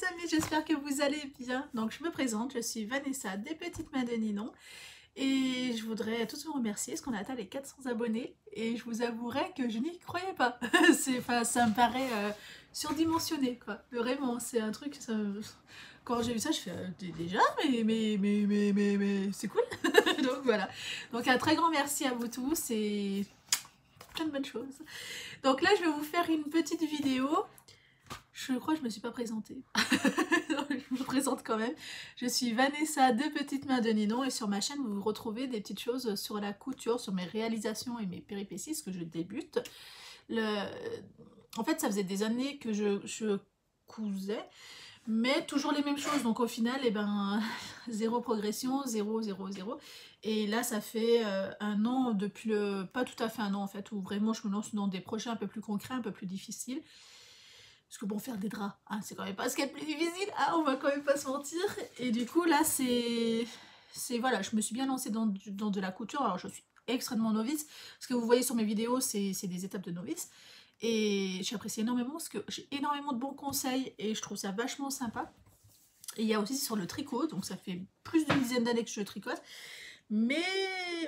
les amis, j'espère que vous allez bien. Donc je me présente, je suis Vanessa des Petites Mains de Ninon et je voudrais tous vous remercier parce qu'on a atteint les 400 abonnés et je vous avouerai que je n'y croyais pas. enfin, ça me paraît euh, surdimensionné quoi, vraiment, c'est un truc... Quand j'ai vu ça, je fais euh, déjà, mais, mais, mais, mais, mais, mais c'est cool. Donc voilà. Donc un très grand merci à vous tous et plein de bonnes choses. Donc là, je vais vous faire une petite vidéo je crois que je me suis pas présentée. je me présente quand même. Je suis Vanessa de Petites Mains de Ninon et sur ma chaîne vous retrouvez des petites choses sur la couture, sur mes réalisations et mes péripéties, ce que je débute. En fait ça faisait des années que je, cousais mais toujours les mêmes choses. Donc au final, eh ben, zéro progression, zéro, zéro, zéro. Et là, ça fait euh, un an, depuis le, pas tout à fait un an en fait, où vraiment je me lance dans des projets un peu plus concrets, un peu plus difficiles. Parce que bon, faire des draps, hein, c'est quand même pas ce qu'il y a de plus difficile, ah, on va quand même pas se mentir. Et du coup, là, c'est. voilà, je me suis bien lancée dans, de la couture. Alors, je suis extrêmement novice. Ce que vous voyez sur mes vidéos, c'est des étapes de novice. Et j'apprécie énormément parce que j'ai énormément de bons conseils et je trouve ça vachement sympa. Et il y a aussi sur le tricot, donc ça fait plus d'une dizaine d'années que je tricote. Mais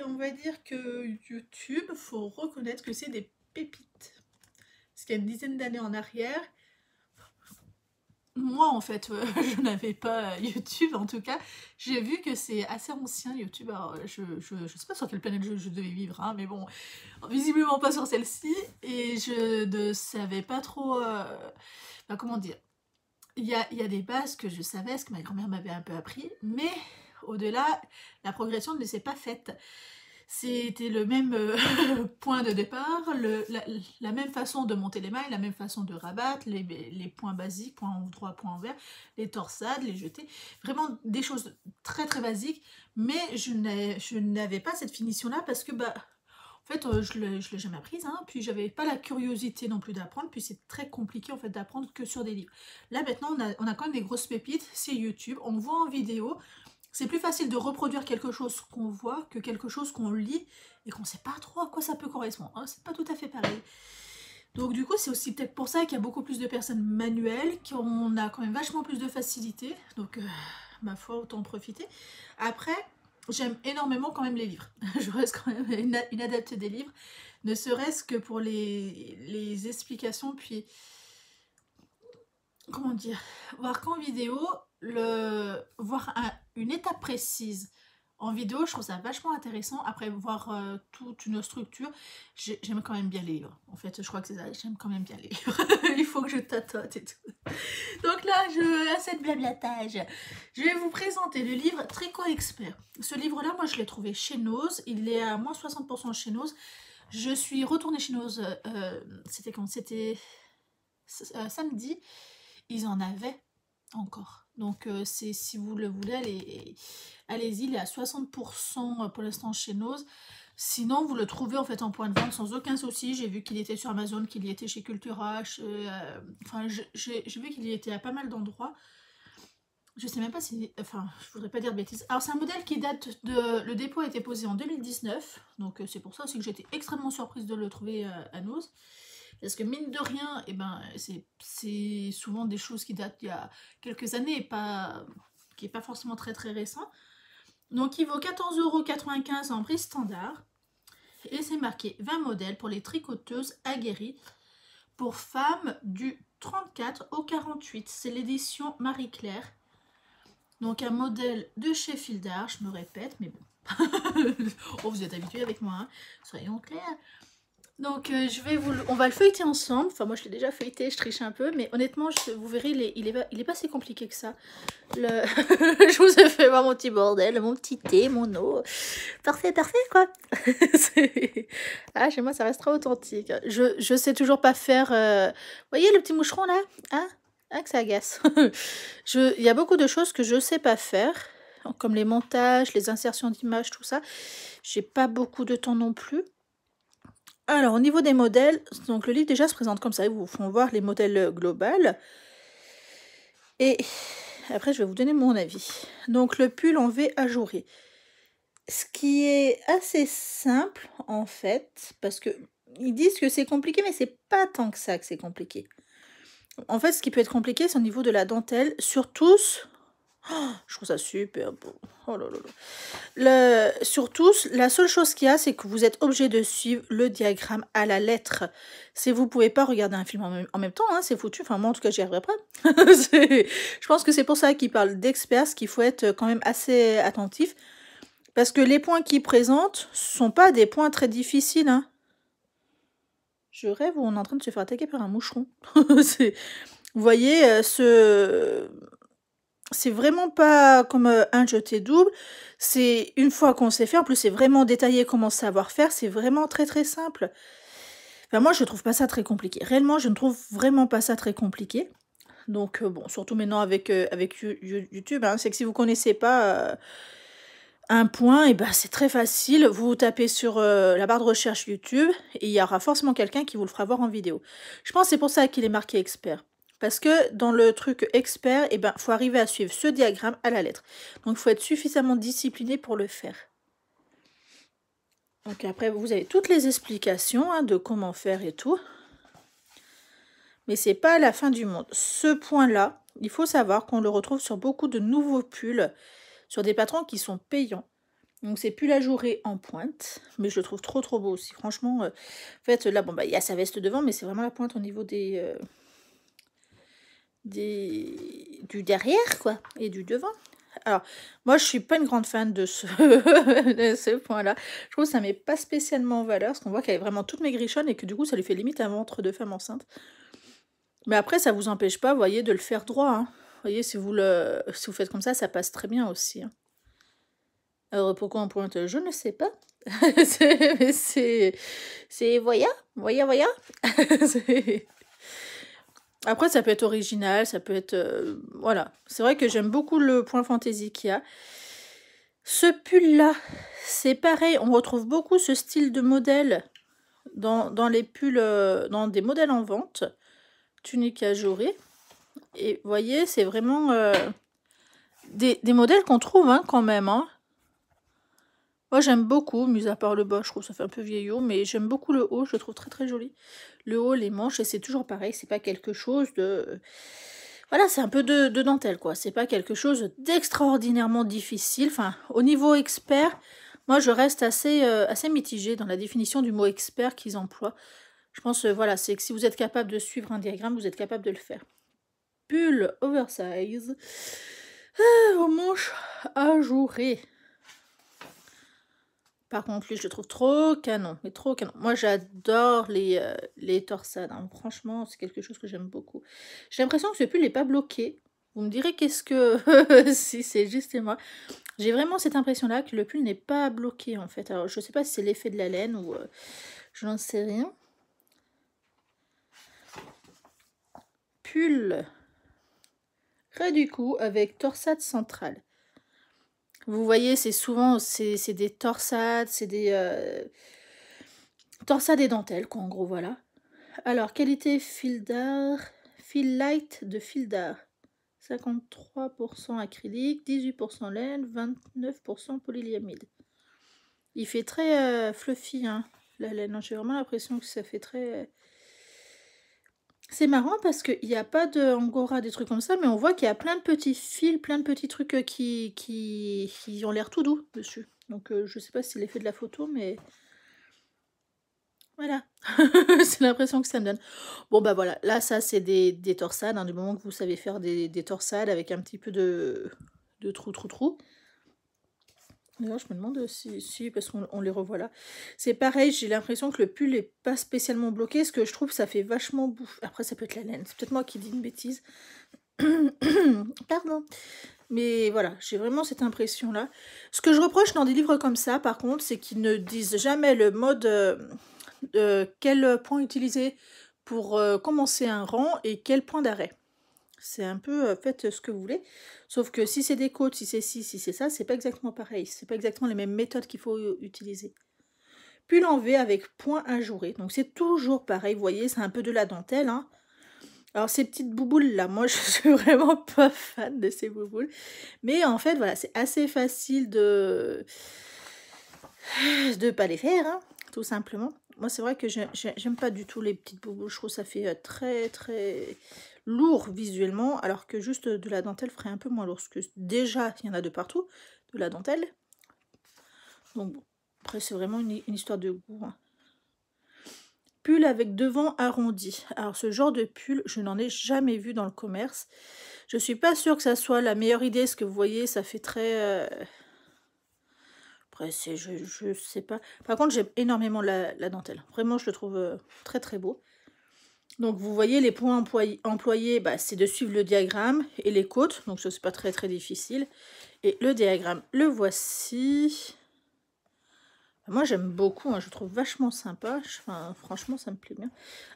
on va dire que YouTube, faut reconnaître que c'est des pépites. Parce qu'il y a une dizaine d'années en arrière, moi en fait, euh, je n'avais pas euh, YouTube en tout cas, j'ai vu que c'est assez ancien YouTube, euh, je, ne sais pas sur quelle planète je, devais vivre, hein, mais bon, visiblement pas sur celle-ci, et je ne savais pas trop, bah, comment dire, il y a, y a, des bases que je savais, ce que ma grand-mère m'avait un peu appris, mais au-delà, la progression ne s'est pas faite. C'était le même euh, point de départ, le, la, même façon de monter les mailles, la même façon de rabattre, les, points basiques, points droit, points envers, les torsades, les jetés. Vraiment des choses très très basiques, mais je n'avais pas cette finition-là parce que bah, en fait, euh, je ne l'ai jamais apprise, hein. puis j'avais pas la curiosité non plus d'apprendre, puis c'est très compliqué en fait d'apprendre que sur des livres. Là maintenant, on a, on a, quand même des grosses pépites, c'est YouTube, on voit en vidéo, c'est plus facile de reproduire quelque chose qu'on voit que quelque chose qu'on lit et qu'on ne sait pas trop à quoi ça peut correspondre. Hein. C'est pas tout à fait pareil. Donc du coup, c'est aussi peut-être pour ça qu'il y a beaucoup plus de personnes manuelles, qu'on a quand même vachement plus de facilité. Donc, euh, ma foi, autant en profiter. Après, j'aime énormément quand même les livres. Je reste quand même une, adapte des livres, ne serait-ce que pour les, les explications, puis... Comment dire Voir qu'en vidéo, le, voir un, une étape précise. En vidéo, je trouve ça vachement intéressant. Après voir euh, toute une structure, j'aime quand même bien les livres. En fait, je crois que c'est ça. J'aime quand même bien les livres. Il faut que je tâte et tout. Donc là, je, à cette blablatage, je vais vous présenter le livre Tricot Expert. Ce livre-là, moi, je l'ai trouvé chez Nose. Il est à moins 60% chez Nose. Je suis retournée chez Nose. Euh, c'était quand C'était euh, samedi. Ils en avaient encore. Donc, euh, c'est si vous le voulez, allez-y, il est à 60% euh, pour l'instant chez Nose. Sinon, vous le trouvez en fait en point de vente sans aucun souci. J'ai vu qu'il était sur Amazon, qu'il y était chez Cultura. Euh, enfin, j'ai vu qu'il y était à pas mal d'endroits. Je sais même pas si... Enfin, je voudrais pas dire de bêtises. Alors, c'est un modèle qui date de... Le dépôt a été posé en 2019. Donc, c'est pour ça aussi que j'étais extrêmement surprise de le trouver à Nose. Parce que mine de rien, eh ben, c'est souvent des choses qui datent il y a quelques années et pas, qui n'est pas forcément très très récent. Donc il vaut 14,95€ en prix standard. Et c'est marqué 20 modèles pour les tricoteuses aguerries pour femmes du 34 au 48. C'est l'édition Marie-Claire. Donc un modèle de chez Fildar, je me répète, mais bon. Oh, vous êtes habitués avec moi, hein. soyons clairs. Donc euh, je vais vous on va le feuilleter ensemble. Enfin moi je l'ai déjà feuilleté, je triche un peu, mais honnêtement vous verrez il est... Il, est pas... si compliqué que ça. je vous ai fait voir mon petit bordel, mon petit thé, mon eau. Parfait, parfait quoi. ah chez moi ça restera authentique. Je, je sais toujours pas faire. Euh, vous voyez le petit moucheron là, hein ah, que ça agace. je... Il y a beaucoup de choses que je sais pas faire comme les montages, les insertions d'images, tout ça. J'ai pas beaucoup de temps non plus. Alors, au niveau des modèles, donc le livre déjà se présente comme ça. Ils vous font voir les modèles euh, globaux. Et après, je vais vous donner mon avis. Donc, le pull en V ajouré. Ce qui est assez simple, en fait, parce que ils disent que c'est compliqué, mais c'est pas tant que ça que c'est compliqué. En fait, ce qui peut être compliqué, c'est au niveau de la dentelle, sur tous. je trouve ça super beau. Oh là là là. Le, surtout, la seule chose qu'il y a, c'est que vous êtes obligé de suivre le diagramme à la lettre. Si vous pouvez pas regarder un film en même, temps, hein, c'est foutu. Enfin, moi, en tout cas, j'y arriverai pas. je pense que c'est pour ça qu'il parle d'experts, qu'il faut être quand même assez attentif. Parce que les points qu'il présente sont pas des points très difficiles. Hein. Je rêve où on est en train de se faire attaquer par un moucheron. vous voyez, euh, ce c'est vraiment pas comme euh, un jeté double. C'est une fois qu'on sait faire, en plus c'est vraiment détaillé comment savoir faire, c'est vraiment très très simple. moi je trouve pas ça très compliqué. Réellement, je ne trouve vraiment pas ça très compliqué. Donc euh, bon, surtout maintenant avec, euh, avec YouTube, hein, c'est que si vous connaissez pas un point, et eh ben c'est très facile. Vous tapez sur la barre de recherche YouTube et il y aura forcément quelqu'un qui vous le fera voir en vidéo. Je pense c'est pour ça qu'il est marqué expert. Parce que dans le truc expert, il eh ben, faut arriver à suivre ce diagramme à la lettre. Donc il faut être suffisamment discipliné pour le faire. Donc après, vous avez toutes les explications hein, de comment faire et tout. Mais c'est pas la fin du monde. Ce point-là, il faut savoir qu'on le retrouve sur beaucoup de nouveaux pulls, sur des patrons qui sont payants. Donc c'est pull journée en pointe, mais je le trouve trop trop beau aussi. Franchement, euh, en fait là, bon bah il y a sa veste devant, mais c'est vraiment la pointe au niveau des, euh, des, du derrière, quoi, et du devant. Alors, moi, je suis pas une grande fan de ce, ce point-là. Je trouve que ça met pas spécialement en valeur, parce qu'on voit qu'elle est vraiment toute maigrichonne et que du coup, ça lui fait limite un ventre de femme enceinte. Mais après, ça vous empêche pas, vous voyez, de le faire droit. Hein. Vous voyez, si vous, le, si faites comme ça, ça passe très bien aussi. Hein. Alors, pourquoi on pointe Je ne sais pas. c'est... C'est... Voya Voya, voya après, ça peut être original, ça peut être... Euh, voilà. C'est vrai que j'aime beaucoup le point fantaisie qu'il y a. Ce pull-là, c'est pareil. On retrouve beaucoup ce style de modèle dans, les pulls, euh, dans des modèles en vente. Tunique à jouer Et vous voyez, c'est vraiment euh, des, modèles qu'on trouve hein, quand même. Hein. Moi j'aime beaucoup, mis à part le bas, je trouve ça fait un peu vieillot, mais j'aime beaucoup le haut, je le trouve très très joli. Le haut, les manches, et c'est toujours pareil, c'est pas quelque chose de... Voilà, c'est un peu de, dentelle quoi, c'est pas quelque chose d'extraordinairement difficile. Enfin, au niveau expert, moi je reste assez, euh, assez mitigée dans la définition du mot expert qu'ils emploient. Je pense, euh, voilà, c'est que si vous êtes capable de suivre un diagramme, vous êtes capable de le faire. Pull oversize. Euh, aux manches ajourées. Par contre, lui, je le trouve trop canon. Mais trop canon. Moi, j'adore les, euh, les torsades. Hein. Franchement, c'est quelque chose que j'aime beaucoup. J'ai l'impression que ce pull n'est pas bloqué. Vous me direz qu'est-ce que... si c'est juste moi. J'ai vraiment cette impression-là que le pull n'est pas bloqué, en fait. Alors, je ne sais pas si c'est l'effet de la laine ou... Euh, je n'en sais rien. Pull près du coup, avec torsade centrale. Vous voyez, c'est souvent c'est des torsades, c'est des euh, torsades et dentelles, quoi, en gros, voilà. Alors, qualité fil d'art, fil light de fil d'art. 53% acrylique, 18% laine, 29% polyamide. Il fait très euh, fluffy, hein, la laine. Hein. J'ai vraiment l'impression que ça fait très euh, c'est marrant parce qu'il n'y a pas de angora, des trucs comme ça, mais on voit qu'il y a plein de petits fils, plein de petits trucs euh, qui, qui, ont l'air tout doux dessus. Donc je euh, je sais pas si c'est l'effet de la photo, mais voilà. c'est l'impression que ça me donne. Bon bah voilà, là ça c'est des, torsades, hein, du moment que vous savez faire des, des torsades avec un petit peu de, de trou trou trou. D'ailleurs, je me demande si, parce qu'on les revoit là. C'est pareil, j'ai l'impression que le pull n'est pas spécialement bloqué. Ce que je trouve, ça fait vachement bouffe. Après, ça peut être la laine. C'est peut-être moi qui dis une bêtise. Pardon. Mais voilà, j'ai vraiment cette impression-là. Ce que je reproche dans des livres comme ça, par contre, c'est qu'ils ne disent jamais le mode, euh, euh, quel point utiliser pour euh, commencer un rang et quel point d'arrêt. C'est un peu faites ce que vous voulez. Sauf que si c'est des côtes, si c'est ci, si c'est ça, c'est pas exactement pareil. C'est pas exactement les mêmes méthodes qu'il faut utiliser. Puis l'enlever avec point ajouré. Donc c'est toujours pareil, vous voyez, c'est un peu de la dentelle. Hein. Alors ces petites bouboules là, moi je suis vraiment pas fan de ces bouboules. Mais en fait, voilà, c'est assez facile de de pas les faire, hein, tout simplement. Moi c'est vrai que j'aime pas du tout les petites bouboules, je trouve ça fait très très lourd visuellement, alors que juste de la dentelle ferait un peu moins lourd. Parce que déjà, il y en a de partout, de la dentelle. Donc bon, après c'est vraiment une, histoire de goût. Hein. Pull avec devant arrondi. Alors ce genre de pull, je n'en ai jamais vu dans le commerce. Je suis pas sûre que ça soit la meilleure idée. Ce que vous voyez, ça fait très... après euh, Après, je, je sais pas. Par contre, j'aime énormément la, dentelle. Vraiment, je le trouve euh, très très beau. Donc vous voyez les points employés, bah, c'est de suivre le diagramme et les côtes, donc ce n'est pas très très difficile. Et le diagramme, le voici. Bah, moi j'aime beaucoup, hein, je trouve vachement sympa, franchement ça me plaît bien.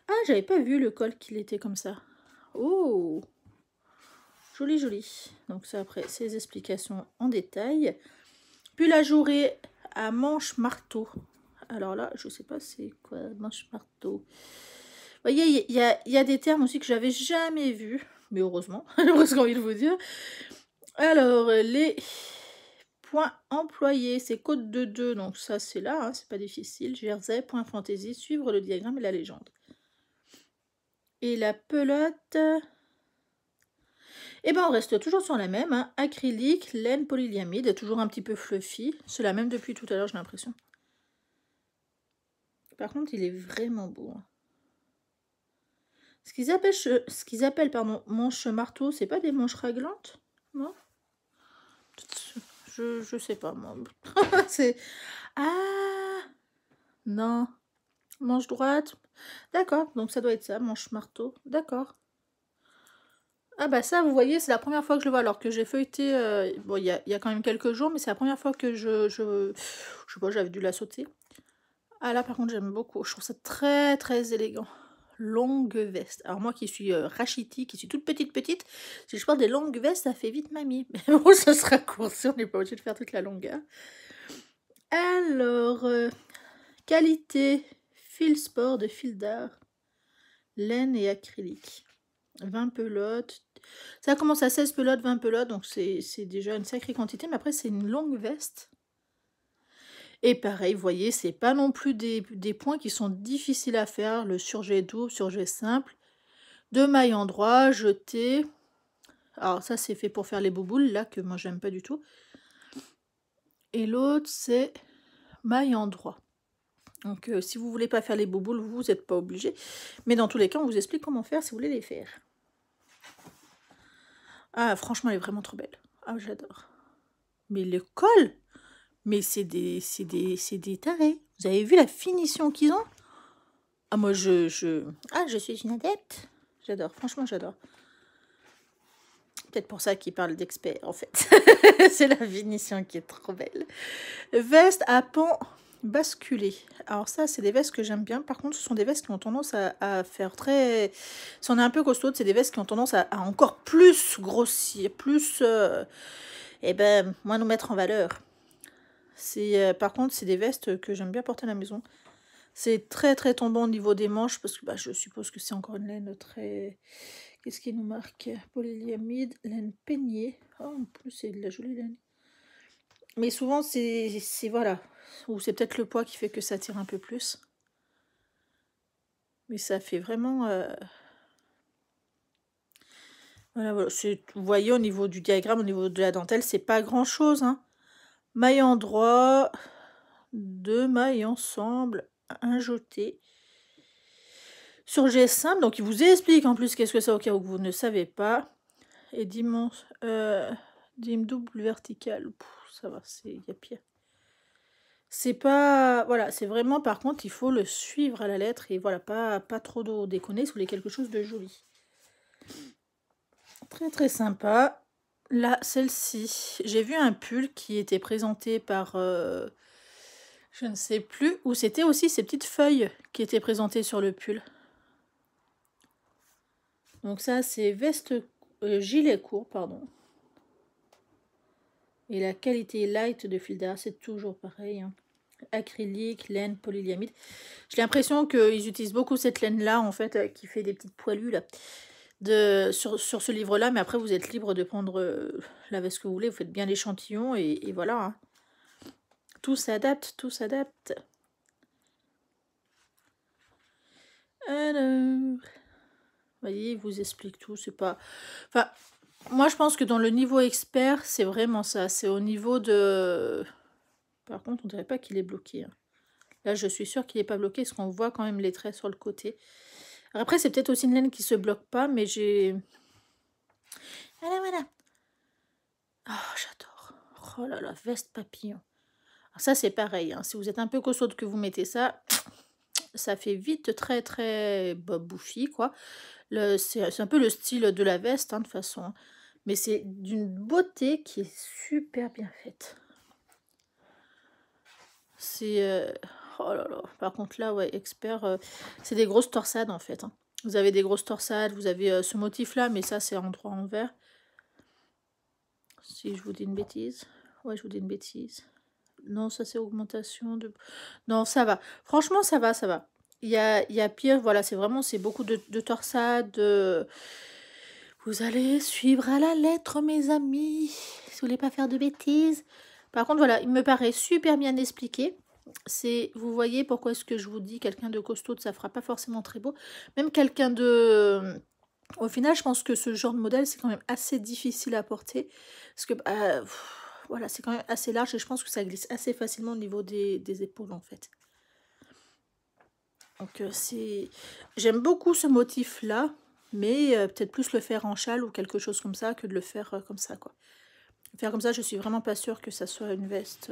Ah j'avais pas vu le col qu'il était comme ça. Oh Joli joli. Donc ça après ces explications en détail. Puis la journée à manche marteau. Alors là je sais pas c'est quoi manche marteau voyez, il y a, des termes aussi que j'avais jamais vus, mais heureusement, j'ai envie vous dire. Alors, les points employés, c'est code de 2, donc ça c'est là, hein, c'est pas difficile. Jersey, point fantaisie, suivre le diagramme et la légende. Et la pelote... eh ben on reste toujours sur la même, hein. acrylique, laine polyamide, toujours un petit peu fluffy. C'est la même depuis tout à l'heure, j'ai l'impression. Par contre, il est vraiment beau. Hein. Ce qu'ils appellent, ce qu'ils appellent pardon, manche marteau, c'est pas des manches raglantes Non je, je sais pas, Ah Non. Manche droite. D'accord, donc ça doit être ça, manche marteau. D'accord. Ah bah ça, vous voyez, c'est la première fois que je le vois, alors que j'ai feuilleté, euh, il y a, quand même quelques jours, mais c'est la première fois que je, je, je sais pas, j'avais dû la sauter. Ah là, par contre, j'aime beaucoup, je trouve ça très, très élégant longue veste, Alors moi qui suis euh, rachiti, qui suis toute petite petite, si je parle des longues vestes, ça fait vite mamie. Mais bon, ça sera court si on n'est pas obligé de faire toute la longueur. Hein. Alors, euh, qualité, fil sport de fil d'art, laine et acrylique. 20 pelotes. Ça commence à 16 pelotes, 20 pelotes, donc c'est déjà une sacrée quantité, mais après c'est une longue veste. Et pareil, vous voyez, c'est pas non plus des, points qui sont difficiles à faire, le surjet double, surjet simple. Deux mailles en droit, jeté. Alors ça, c'est fait pour faire les bouboules, là, que moi, j'aime pas du tout. Et l'autre, c'est maille en droit. Donc, euh, si vous voulez pas faire les bouboules, vous n'êtes pas obligé. Mais dans tous les cas, on vous explique comment faire si vous voulez les faire. Ah, franchement, elle est vraiment trop belle. Ah, j'adore. Mais le col mais c'est des, des, des tarés. Vous avez vu la finition qu'ils ont Ah, moi, je, je... Ah, je suis une adepte. J'adore, franchement, j'adore. Peut-être pour ça qu'ils parlent d'experts, en fait. c'est la finition qui est trop belle. Veste à pan basculé. Alors ça, c'est des vestes que j'aime bien. Par contre, ce sont des vestes qui ont tendance à, faire très... Si on est un peu costaud, c'est des vestes qui ont tendance à, encore plus grossir, plus... Euh, eh ben, moins nous mettre en valeur. Euh, par contre, c'est des vestes que j'aime bien porter à la maison. C'est très très tombant au niveau des manches parce que bah, je suppose que c'est encore une laine très... Qu'est-ce qui nous marque Polyamide, laine peignée. Ah, en plus, c'est de la jolie laine. Mais souvent, c'est... Voilà. Ou c'est peut-être le poids qui fait que ça tire un peu plus. Mais ça fait vraiment... Euh, voilà, voilà. Vous voyez, au niveau du diagramme, au niveau de la dentelle, c'est pas grand-chose. Hein en endroit, deux mailles ensemble, un jeté. Sur g simple. donc il vous explique en plus qu'est-ce que c'est au cas où vous ne savez pas. Et dimanche, euh, dim double vertical ça va, il y a pire. C'est pas. Voilà, c'est vraiment par contre, il faut le suivre à la lettre et voilà, pas, pas trop de déconner, si vous voulez quelque chose de joli. Très très sympa. Là, celle-ci, j'ai vu un pull qui était présenté par... Euh, je ne sais plus, où c'était aussi ces petites feuilles qui étaient présentées sur le pull. Donc ça, c'est veste, euh, gilet court, pardon. Et la qualité light de Filda, c'est toujours pareil. Hein. Acrylique, laine, polyamide. J'ai l'impression qu'ils utilisent beaucoup cette laine-là, en fait, euh, qui fait des petites poilues, là de, sur, ce livre-là, mais après vous êtes libre de prendre euh, la veste que vous voulez, vous faites bien l'échantillon et, voilà. Hein. Tout s'adapte, tout s'adapte. Alors, voyez, il vous explique tout, c'est pas... Enfin, moi je pense que dans le niveau expert, c'est vraiment ça, c'est au niveau de... Par contre, on dirait pas qu'il est bloqué. Hein. Là, je suis sûre qu'il n'est pas bloqué, parce qu'on voit quand même les traits sur le côté. Après, c'est peut-être aussi une laine qui se bloque pas, mais j'ai... Voilà, voilà. Oh, j'adore. Oh là là, veste papillon. ça, c'est pareil. Hein. Si vous êtes un peu costaud que vous mettez ça, ça fait vite très, très bouffi, quoi. C'est un peu le style de la veste, hein, de toute façon. Hein. Mais c'est d'une beauté qui est super bien faite. C'est... Euh, Oh là là. Par contre, là, ouais, expert, euh, c'est des grosses torsades en fait. Hein. Vous avez des grosses torsades, vous avez euh, ce motif-là, mais ça, c'est en droit en vert. Si je vous dis une bêtise. Ouais, je vous dis une bêtise. Non, ça, c'est augmentation de... Non, ça va. Franchement, ça va, ça va. Il y a, y a, pire, voilà, c'est vraiment, c'est beaucoup de, torsades. Vous allez suivre à la lettre, mes amis. vous voulez pas faire de bêtises. Par contre, voilà, il me paraît super bien expliqué c'est, vous voyez pourquoi est-ce que je vous dis quelqu'un de costaud, ça fera pas forcément très beau. Même quelqu'un de... Euh, au final, je pense que ce genre de modèle, c'est quand même assez difficile à porter. Parce que, bah, voilà, c'est quand même assez large et je pense que ça glisse assez facilement au niveau des, épaules, en fait. Donc, euh, c'est... J'aime beaucoup ce motif-là, mais euh, peut-être plus le faire en châle ou quelque chose comme ça que de le faire comme ça, quoi. Faire comme ça, je suis vraiment pas sûre que ça soit une veste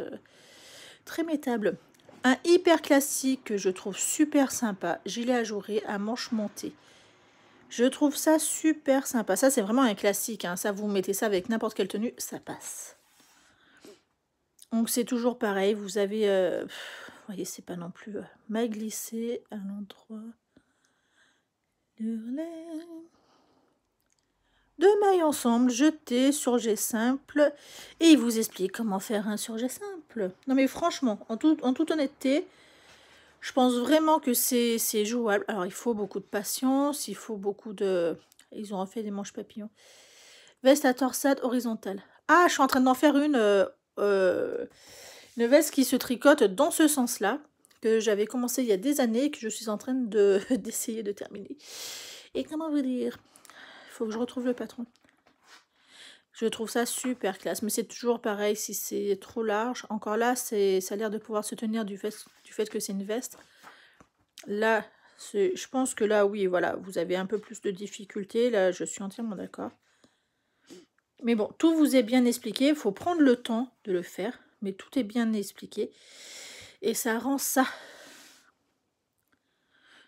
très métable. Un hyper classique que je trouve super sympa, gilet ajouré à manche montées. Je trouve ça super sympa. Ça, c'est vraiment un classique. Hein. Ça, vous mettez ça avec n'importe quelle tenue, ça passe. Donc, c'est toujours pareil. Vous avez... Euh, vous voyez, c'est pas non plus... ma euh, mal glissé à l'endroit deux mailles ensemble jeté, sur simple et il vous explique comment faire un surjet simple. Non mais franchement, en, en toute honnêteté, je pense vraiment que c'est jouable. Alors il faut beaucoup de patience, il faut beaucoup de... Ils ont refait des manches papillons. Veste à torsade horizontale. Ah, je suis en train d'en faire une, euh, euh, une veste qui se tricote dans ce sens-là, que j'avais commencé il y a des années et que je suis en train de, d'essayer de terminer. Et comment vous dire faut que je retrouve le patron. Je trouve ça super classe, mais c'est toujours pareil si c'est trop large. Encore là, ça a l'air de pouvoir se tenir du fait, du fait que c'est une veste. Là, je pense que là, oui, voilà, vous avez un peu plus de difficultés. Là, je suis entièrement d'accord. Mais bon, tout vous est bien expliqué. Il faut prendre le temps de le faire, mais tout est bien expliqué. Et ça rend ça.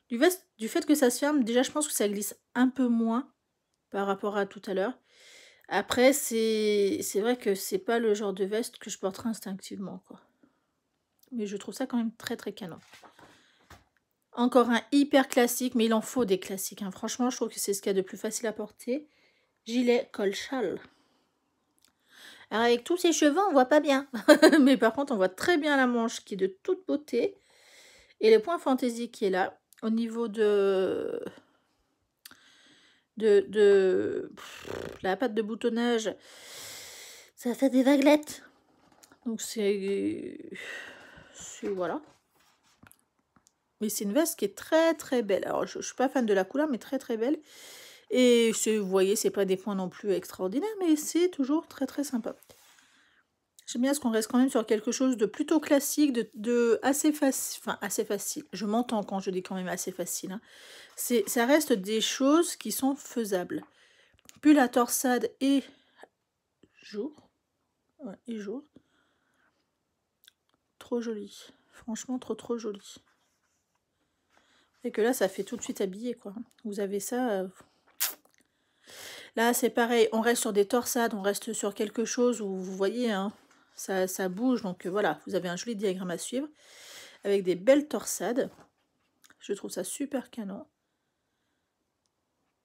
Du, du fait que ça se ferme, déjà, je pense que ça glisse un peu moins par rapport à tout à l'heure. Après, c'est vrai que c'est pas le genre de veste que je porterai instinctivement, quoi. Mais je trouve ça quand même très très canon. Encore un hyper classique, mais il en faut des classiques. Hein. Franchement, je trouve que c'est ce qu'il y a de plus facile à porter. Gilet col châle. Alors avec tous ces cheveux, on voit pas bien. mais par contre, on voit très bien la manche qui est de toute beauté. Et le point fantaisie qui est là. Au niveau de, de, la pâte de boutonnage, ça fait des vaguelettes. Donc c'est... Voilà. Mais c'est une veste qui est très très belle. Alors je, suis pas fan de la couleur, mais très très belle. Et vous voyez, c'est pas des points non plus extraordinaires, mais c'est toujours très très sympa. J'aime bien ce qu'on reste quand même sur quelque chose de plutôt classique, de, assez facile. Enfin, assez facile. Je m'entends quand je dis quand même assez facile. Hein. C'est, ça reste des choses qui sont faisables. Puis la torsade et jour. et jour. Trop joli. Franchement, trop trop joli. Et que là, ça fait tout de suite habillé, quoi. Vous avez ça... Euh, là, c'est pareil, on reste sur des torsades, on reste sur quelque chose où, vous voyez, hein, ça, bouge. Donc euh, voilà, vous avez un joli diagramme à suivre avec des belles torsades. Je trouve ça super canon.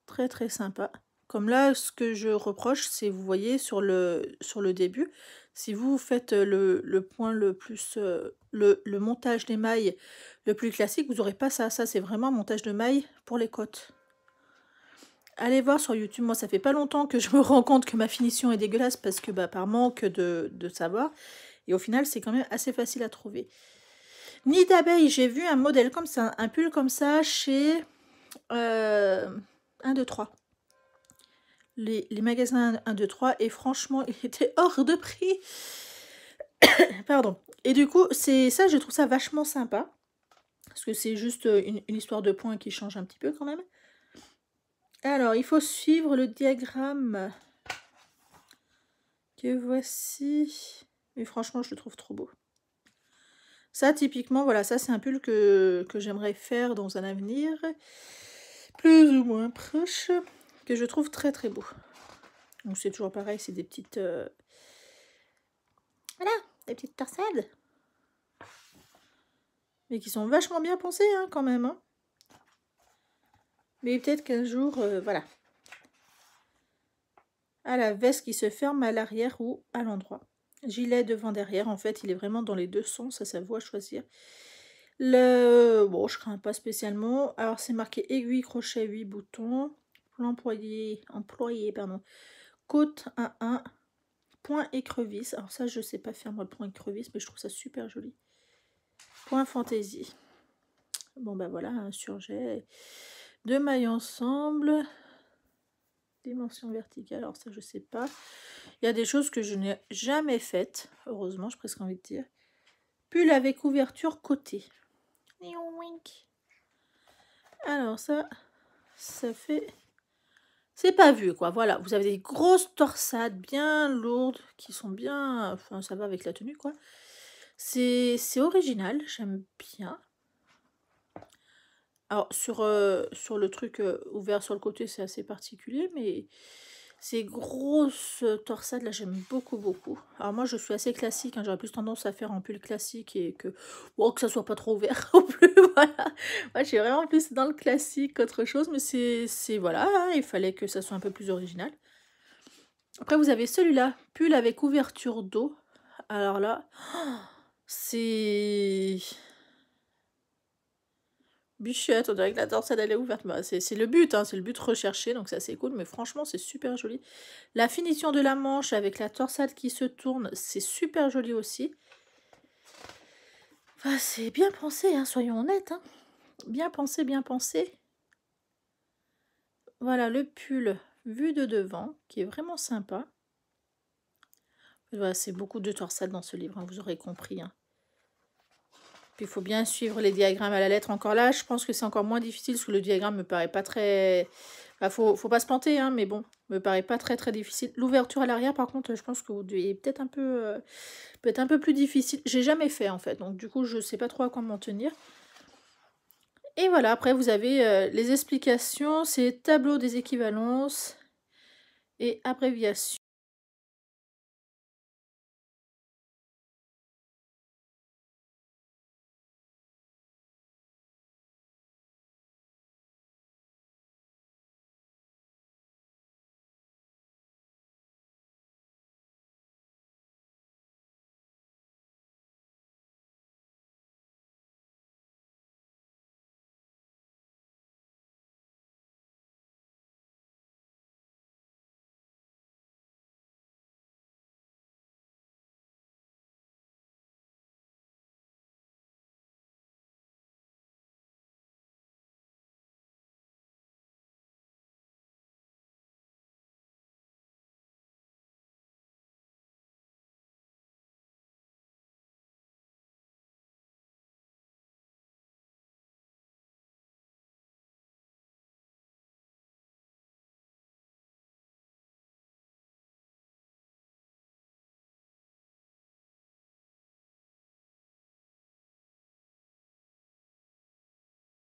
Très très sympa. Comme là, ce que je reproche, c'est, vous voyez, sur le, sur le début, si vous faites euh, le, le point le plus... Euh, le, le montage des mailles le plus classique, vous n'aurez pas ça. Ça, c'est vraiment un montage de mailles pour les côtes allez voir sur YouTube. Moi, ça fait pas longtemps que je me rends compte que ma finition est dégueulasse parce que bah, par manque de, savoir. Et au final, c'est quand même assez facile à trouver. Nid d'abeille, j'ai vu un modèle comme ça, un pull comme ça chez 1, 2, 3. Les, magasins 1, 2, 3. Et franchement, il était hors de prix. Pardon. Et du coup, c'est ça, je trouve ça vachement sympa. Parce que c'est juste euh, une, une histoire de points qui change un petit peu quand même. Alors, il faut suivre le diagramme que voici. Mais franchement, je le trouve trop beau. Ça, typiquement, voilà, ça c'est un pull que, que j'aimerais faire dans un avenir plus ou moins proche, que je trouve très très beau. Donc c'est toujours pareil, c'est des petites... Euh, voilà, des petites torsades. Mais qui sont vachement bien pensées hein, quand même. Hein. Mais peut-être qu'un jour, euh, voilà. À la veste qui se ferme à l'arrière ou à l'endroit. Gilet devant derrière, en fait, il est vraiment dans les deux sens. ça, ça à choisir. Le... Bon, je crains pas spécialement. Alors, c'est marqué aiguille, crochet, 8 boutons. L'employé, employé, pardon. Côte 1, 1. Point écrevisse. Alors ça, je ne sais pas faire moi le point écrevisse, mais je trouve ça super joli. Point fantaisie. Bon, ben voilà, un surjet. Deux mailles ensemble. Dimension verticale, alors ça je sais pas. Il y a des choses que je n'ai jamais faites. Heureusement, je presque envie de dire. Pull avec ouverture côté. Alors ça, ça fait... C'est pas vu, quoi. Voilà, vous avez des grosses torsades bien lourdes qui sont bien... Enfin, ça va avec la tenue, quoi. C'est original, j'aime bien. Alors, sur, euh, sur le truc euh, ouvert sur le côté, c'est assez particulier, mais ces grosses torsades, là, j'aime beaucoup, beaucoup. Alors, moi, je suis assez classique, hein, j'aurais plus tendance à faire un pull classique et que, ça oh, que ça soit pas trop ouvert non plus, voilà. Moi, j'ai vraiment plus dans le classique qu'autre chose, mais c'est, voilà, hein, il fallait que ça soit un peu plus original. Après, vous avez celui-là, pull avec ouverture d'eau. Alors là, c'est... Bichette, on dirait que la torsade elle est ouverte. Bah, c'est le but, hein, c'est le but recherché, donc ça c'est cool, mais franchement c'est super joli. La finition de la manche avec la torsade qui se tourne, c'est super joli aussi. Ah, c'est bien pensé, hein, soyons honnêtes. Hein. Bien pensé, bien pensé. Voilà le pull vu de devant, qui est vraiment sympa. Voilà, c'est beaucoup de torsades dans ce livre, vous aurez compris. Puis il faut bien suivre les diagrammes à la lettre. Encore là, je pense que c'est encore moins difficile parce que le diagramme me paraît pas très... Il bah, faut, faut pas se planter, hein, mais bon, me paraît pas très très difficile. L'ouverture à l'arrière, par contre, je pense que vous devez peut-être un peu... Euh, peut-être un peu plus difficile. J'ai jamais fait, en fait. Donc du coup, je ne sais pas trop à quoi m'en tenir. Et voilà, après, vous avez euh, les explications. C'est tableau des équivalences et abréviations.